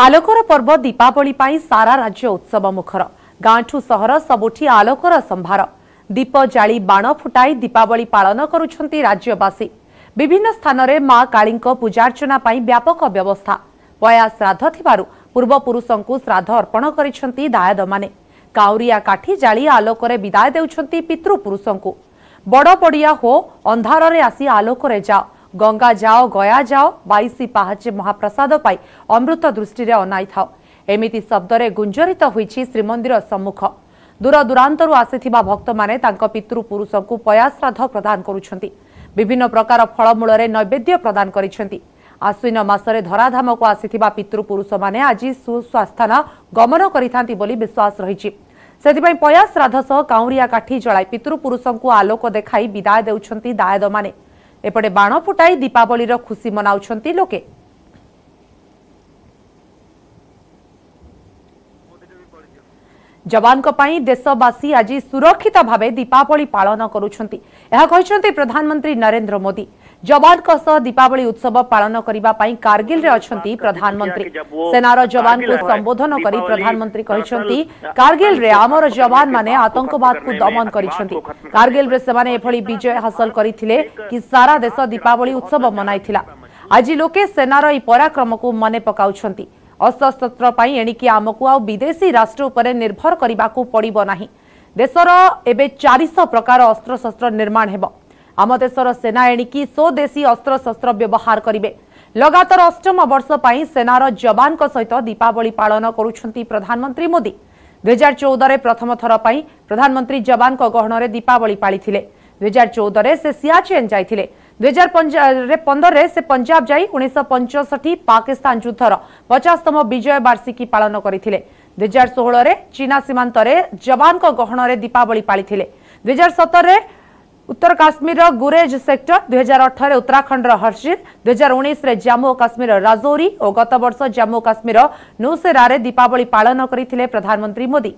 ଆଲୋକର ପର୍ବ ଦୀପାବଳି ପାଇଁ ସାରା ରାଜ୍ୟ ଉତ୍ସବ ମୁଖର ଗାଁଠୁ ସହର ସବୁଠି ଆଲୋକର ସମ୍ଭାର ଦୀପ ଜାଳି ବାଣ ଫୁଟାଇ ଦୀପାବଳି ପାଳନ କରୁଛନ୍ତି ରାଜ୍ୟବାସୀ ବିଭିନ୍ନ ସ୍ଥାନରେ ମା କାଳୀଙ୍କ ପୂଜାର୍ଚ୍ଚନା ପାଇଁ ବ୍ୟାପକ ବ୍ୟବସ୍ଥା ବୟା ଶ୍ରାଦ୍ଧ ଥିବାରୁ ପୂର୍ବପୁରୁଷଙ୍କୁ ଶ୍ରାଦ୍ଧ ଅର୍ପଣ କରିଛନ୍ତି ଦାୟଦମାନେ କାଉରିଆ କାଠି ଜାଳି ଆଲୋକରେ ବିଦାୟ ଦେଉଛନ୍ତି ପିତୃପୁରୁଷଙ୍କୁ ବଡ଼ ପଡ଼ିଆ ହୋ ଅନ୍ଧାରରେ ଆସି ଆଲୋକରେ ଯାଅ ଗଙ୍ଗା ଯାଅ ଗୟା ଯାଅ ବାଇଶି ପାହାଚେ ମହାପ୍ରସାଦ ପାଇ ଅମୃତ ଦୃଷ୍ଟିରେ ଅନାଇଥାଅ ଏମିତି ଶବ୍ଦରେ ଗୁଞ୍ଜରିତ ହୋଇଛି ଶ୍ରୀମନ୍ଦିର ସମ୍ମୁଖ ଦୂରଦୂରାନ୍ତରୁ ଆସିଥିବା ଭକ୍ତମାନେ ତାଙ୍କ ପିତୃପୁରୁଷଙ୍କୁ ପୟାଶ୍ରାଦ୍ଧ ପ୍ରଦାନ କରୁଛନ୍ତି ବିଭିନ୍ନ ପ୍ରକାର ଫଳମୂଳରେ ନୈବେଦ୍ୟ ପ୍ରଦାନ କରିଛନ୍ତି ଆଶ୍ୱିନ ମାସରେ ଧରାଧାମକୁ ଆସିଥିବା ପିତୃପୁରୁଷମାନେ ଆଜି ସୁସ୍ୱାସ୍ଥାନ ଗମନ କରିଥାନ୍ତି ବୋଲି ବିଶ୍ୱାସ ରହିଛି ସେଥିପାଇଁ ପୟାଶ୍ରାଦ୍ଧ ସହ କାଉଁରିଆ କାଠି ଜଳାଇ ପିତୃପୁରୁଷଙ୍କୁ ଆଲୋକ ଦେଖାଇ ବିଦାୟ ଦେଉଛନ୍ତି ଦାୟଦମାନେ ଏପଟେ ବାଣ ଫୁଟାଇ ଦୀପାବଳିର ଖୁସି ମନାଉଛନ୍ତି ଲୋକେ ଯବାନଙ୍କ ପାଇଁ ଦେଶବାସୀ ଆଜି ସୁରକ୍ଷିତ ଭାବେ ଦୀପାବଳି ପାଳନ କରୁଛନ୍ତି ଏହା କହିଛନ୍ତି ପ୍ରଧାନମନ୍ତ୍ରୀ ନରେନ୍ଦ୍ର ମୋଦି जवानको सह दीपावली उत्सव पानन कारगिल कार्गिले अर्म प्रधानमन्त्री सेनार संबोधन कर प्रधानमंत्री प्रधानमन्त्री कारगिल आमर जवान आतंकवाद को दमन करगिल विजय विजय करते कि सारा देश दीपावली उत्सव मनैला आज लोके सेनार को मन पकाउँछ अस्त्रश एणिकी आमको आउ विदेशी राष्ट्र निर्भर उपभर पर्व देशर एवं चार प्रकार अस्त्रशस्त्र निर्माण ଆମ ଦେଶର ସେନା ଏଣିକି ସ୍ୱଦେଶୀ ଅସ୍ତ୍ରଶସ୍ତ୍ର ବ୍ୟବହାର କରିବେ ଲଗାତାର ଅଷ୍ଟମ ବର୍ଷ ପାଇଁ ସେନାର ଯବାନଙ୍କ ସହିତ ଦୀପାବଳି ପାଳନ କରୁଛନ୍ତି ପ୍ରଧାନମନ୍ତ୍ରୀ ମୋଦି ଦୁଇ ହଜାର ଚଉଦରେ ପ୍ରଥମ ଥର ପାଇଁ ପ୍ରଧାନମନ୍ତ୍ରୀ ଯବାନଙ୍କ ଗହଣରେ ଦୀପାବଳି ପାଳିଥିଲେ ଦୁଇ ହଜାର ଚଉଦରେ ସେ ସିଆଚିଏନ୍ ଯାଇଥିଲେ ଦୁଇ ହଜାର ପଞ୍ଚରେ ପନ୍ଦରରେ ସେ ପଞ୍ଜାବ ଯାଇ ଉଣେଇଶହ ପଞ୍ଚଷଠି ପାକିସ୍ତାନ ଯୁଦ୍ଧର ପଚାଶତମ ବିଜୟ ବାର୍ଷିକୀ ପାଳନ କରିଥିଲେ ଦୁଇ ହଜାର ଷୋହଳରେ ଚୀନା ସୀମାନ୍ତରେ ଯବାନଙ୍କ ଗହଣରେ ଦୀପାବଳି ପାଳିଥିଲେ ଦୁଇ ହଜାର ସତରରେ ଉତ୍ତର କାଶ୍ମୀରର ଗୁରେଜ ସେକ୍ଟର ଦୁଇହଜାର ଅଠରରେ ଉତ୍ତରାଖଣ୍ଡର ହର୍ସିଦ ଦୁଇହଜାର ଉଣେଇଶରେ ଜାମ୍ମୁ ଓ କାଶ୍ମୀରର ରାଜୌରୀ ଓ ଗତବର୍ଷ ଜାମ୍ମୁ ଓ କାଶ୍ମୀରର ନୌସେରାରେ ଦୀପାବଳି ପାଳନ କରିଥିଲେ ପ୍ରଧାନମନ୍ତ୍ରୀ ମୋଦି